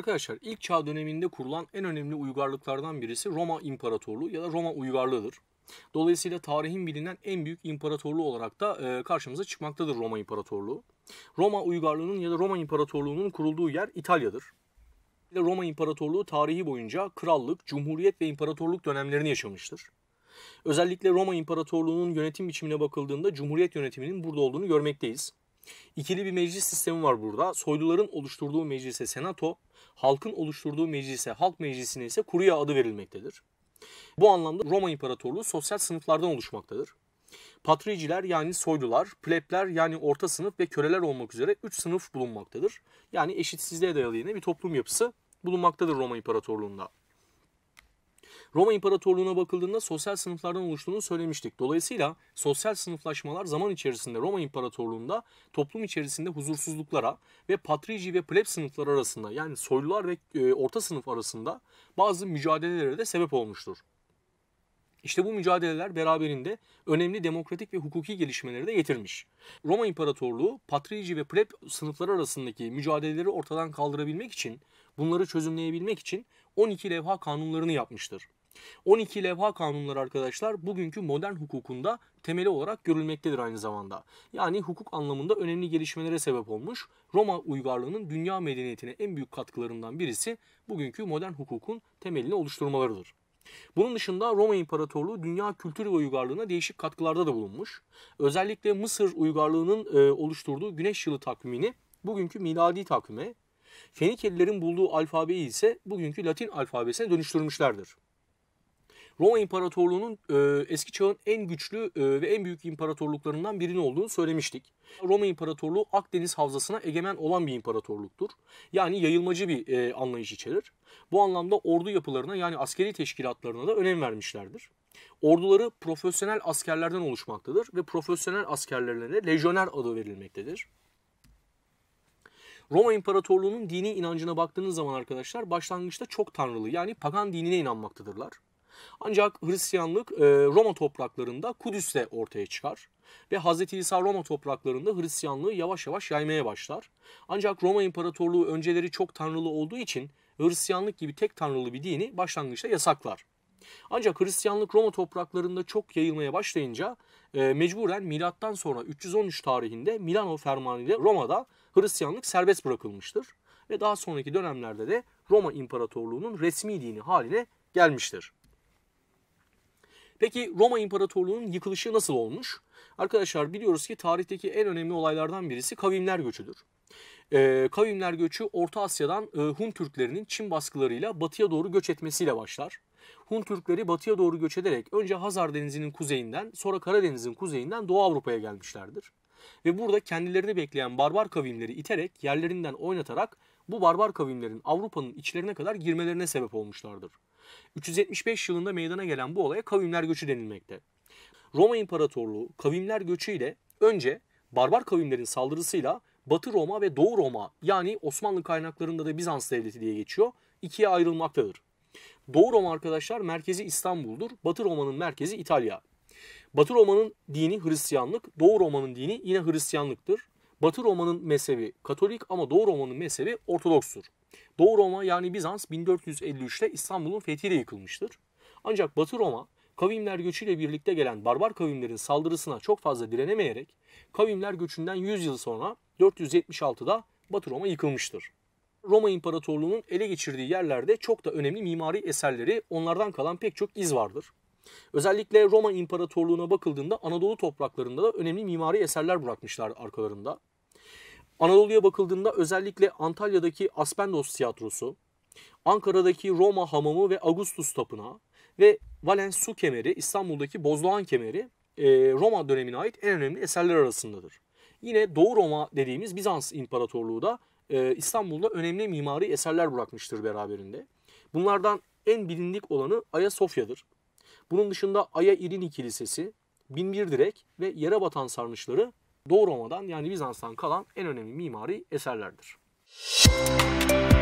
Arkadaşlar ilk çağ döneminde kurulan en önemli uygarlıklardan birisi Roma İmparatorluğu ya da Roma Uygarlığı'dır. Dolayısıyla tarihin bilinen en büyük imparatorluğu olarak da e, karşımıza çıkmaktadır Roma İmparatorluğu. Roma Uygarlığı'nın ya da Roma İmparatorluğu'nun kurulduğu yer İtalya'dır. Roma İmparatorluğu tarihi boyunca krallık, cumhuriyet ve imparatorluk dönemlerini yaşamıştır. Özellikle Roma İmparatorluğu'nun yönetim biçimine bakıldığında cumhuriyet yönetiminin burada olduğunu görmekteyiz. İkili bir meclis sistemi var burada. Soyluların oluşturduğu meclise senato, halkın oluşturduğu meclise halk meclisine ise kuruya adı verilmektedir. Bu anlamda Roma İmparatorluğu sosyal sınıflardan oluşmaktadır. Patriciler yani soylular, plepler yani orta sınıf ve köleler olmak üzere 3 sınıf bulunmaktadır. Yani eşitsizliğe dayalı yine bir toplum yapısı bulunmaktadır Roma İmparatorluğu'nda. Roma İmparatorluğu'na bakıldığında sosyal sınıflardan oluştuğunu söylemiştik. Dolayısıyla sosyal sınıflaşmalar zaman içerisinde Roma İmparatorluğu'nda toplum içerisinde huzursuzluklara ve patrici ve pleb sınıfları arasında yani soylular ve e, orta sınıf arasında bazı mücadelelere de sebep olmuştur. İşte bu mücadeleler beraberinde önemli demokratik ve hukuki gelişmeleri de getirmiş. Roma İmparatorluğu patrici ve pleb sınıfları arasındaki mücadeleleri ortadan kaldırabilmek için, bunları çözümleyebilmek için 12 levha kanunlarını yapmıştır. 12 levha kanunları arkadaşlar bugünkü modern hukukunda temeli olarak görülmektedir aynı zamanda. Yani hukuk anlamında önemli gelişmelere sebep olmuş Roma uygarlığının dünya medeniyetine en büyük katkılarından birisi bugünkü modern hukukun temelini oluşturmalarıdır. Bunun dışında Roma İmparatorluğu dünya kültür ve uygarlığına değişik katkılarda da bulunmuş. Özellikle Mısır uygarlığının e, oluşturduğu güneş yılı takvimini bugünkü miladi takvime, Fenikelilerin bulduğu alfabeyi ise bugünkü Latin alfabesine dönüştürmüşlerdir. Roma İmparatorluğu'nun e, eski çağın en güçlü e, ve en büyük imparatorluklarından birinin olduğunu söylemiştik. Roma İmparatorluğu Akdeniz havzasına egemen olan bir imparatorluktur. Yani yayılmacı bir e, anlayış içerir. Bu anlamda ordu yapılarına yani askeri teşkilatlarına da önem vermişlerdir. Orduları profesyonel askerlerden oluşmaktadır ve profesyonel askerlerine de lejyoner adı verilmektedir. Roma İmparatorluğu'nun dini inancına baktığınız zaman arkadaşlar başlangıçta çok tanrılı yani pagan dinine inanmaktadırlar. Ancak Hristiyanlık e, Roma topraklarında Kudüs'te ortaya çıkar ve Hz. İsa Roma topraklarında Hristiyanlığı yavaş yavaş yaymaya başlar. Ancak Roma İmparatorluğu önceleri çok tanrılı olduğu için Hristiyanlık gibi tek tanrılı bir dini başlangıçta yasaklar. Ancak Hristiyanlık Roma topraklarında çok yayılmaya başlayınca e, mecburen milattan sonra 313 tarihinde Milano fermanı ile Roma'da Hristiyanlık serbest bırakılmıştır ve daha sonraki dönemlerde de Roma İmparatorluğu'nun resmi dini haline gelmiştir. Peki Roma İmparatorluğu'nun yıkılışı nasıl olmuş? Arkadaşlar biliyoruz ki tarihteki en önemli olaylardan birisi kavimler göçüdür. E, kavimler göçü Orta Asya'dan e, Hun Türklerinin Çin baskılarıyla batıya doğru göç etmesiyle başlar. Hun Türkleri batıya doğru göç ederek önce Hazar Denizi'nin kuzeyinden sonra Karadeniz'in kuzeyinden Doğu Avrupa'ya gelmişlerdir. Ve burada kendilerini bekleyen barbar kavimleri iterek yerlerinden oynatarak bu barbar kavimlerin Avrupa'nın içlerine kadar girmelerine sebep olmuşlardır. 375 yılında meydana gelen bu olaya kavimler göçü denilmekte. Roma İmparatorluğu kavimler göçüyle önce barbar kavimlerin saldırısıyla Batı Roma ve Doğu Roma yani Osmanlı kaynaklarında da Bizans Devleti diye geçiyor ikiye ayrılmaktadır. Doğu Roma arkadaşlar merkezi İstanbul'dur. Batı Roma'nın merkezi İtalya. Batı Roma'nın dini Hristiyanlık, Doğu Roma'nın dini yine Hristiyanlıktır. Batı Roma'nın mezhebi Katolik ama Doğu Roma'nın mezhebi Ortodokstur. Doğu Roma yani Bizans 1453'te İstanbul'un fethiyle yıkılmıştır. Ancak Batı Roma kavimler göçüyle birlikte gelen barbar kavimlerin saldırısına çok fazla direnemeyerek kavimler göçünden 100 yıl sonra 476'da Batı Roma yıkılmıştır. Roma İmparatorluğu'nun ele geçirdiği yerlerde çok da önemli mimari eserleri onlardan kalan pek çok iz vardır. Özellikle Roma İmparatorluğu'na bakıldığında Anadolu topraklarında da önemli mimari eserler bırakmışlar arkalarında. Anadolu'ya bakıldığında özellikle Antalya'daki Aspendos Tiyatrosu, Ankara'daki Roma Hamamı ve Augustus Tapınağı ve Valens Su Kemeri, İstanbul'daki Bozdoğan Kemeri e, Roma dönemine ait en önemli eserler arasındadır. Yine Doğu Roma dediğimiz Bizans İmparatorluğu da e, İstanbul'da önemli mimari eserler bırakmıştır beraberinde. Bunlardan en bilindik olanı Ayasofya'dır. Bunun dışında Aya İriniki Kilisesi, Binbir Direk ve Yere Sarnıçları Doğu Roma'dan yani Bizans'tan kalan en önemli mimari eserlerdir. Müzik